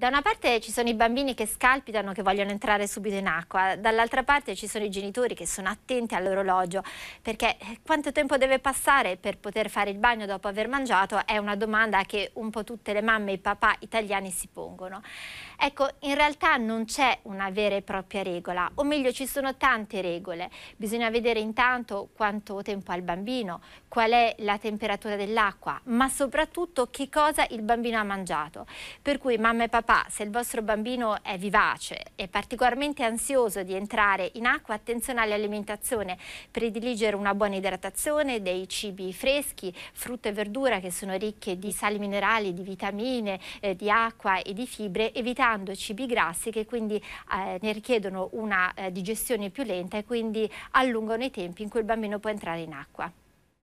Da una parte ci sono i bambini che scalpitano, che vogliono entrare subito in acqua, dall'altra parte ci sono i genitori che sono attenti all'orologio, perché eh, quanto tempo deve passare per poter fare il bagno dopo aver mangiato è una domanda che un po' tutte le mamme e i papà italiani si pongono. Ecco, in realtà non c'è una vera e propria regola, o meglio ci sono tante regole. Bisogna vedere intanto quanto tempo ha il bambino, qual è la temperatura dell'acqua, ma soprattutto che cosa il bambino ha mangiato. Per cui mamme e papà papà, se il vostro bambino è vivace e particolarmente ansioso di entrare in acqua, attenzione all'alimentazione, prediligere una buona idratazione, dei cibi freschi, frutta e verdura che sono ricche di sali minerali, di vitamine, eh, di acqua e di fibre, evitando cibi grassi che quindi eh, ne richiedono una eh, digestione più lenta e quindi allungano i tempi in cui il bambino può entrare in acqua.